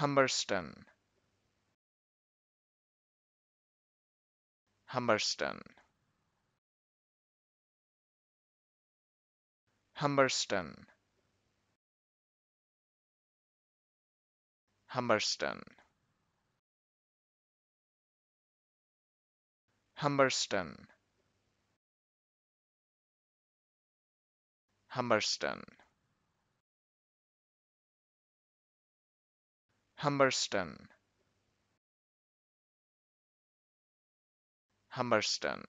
Humberston Humberston Humberston Humberston Humberston Humberston Humberston Humberston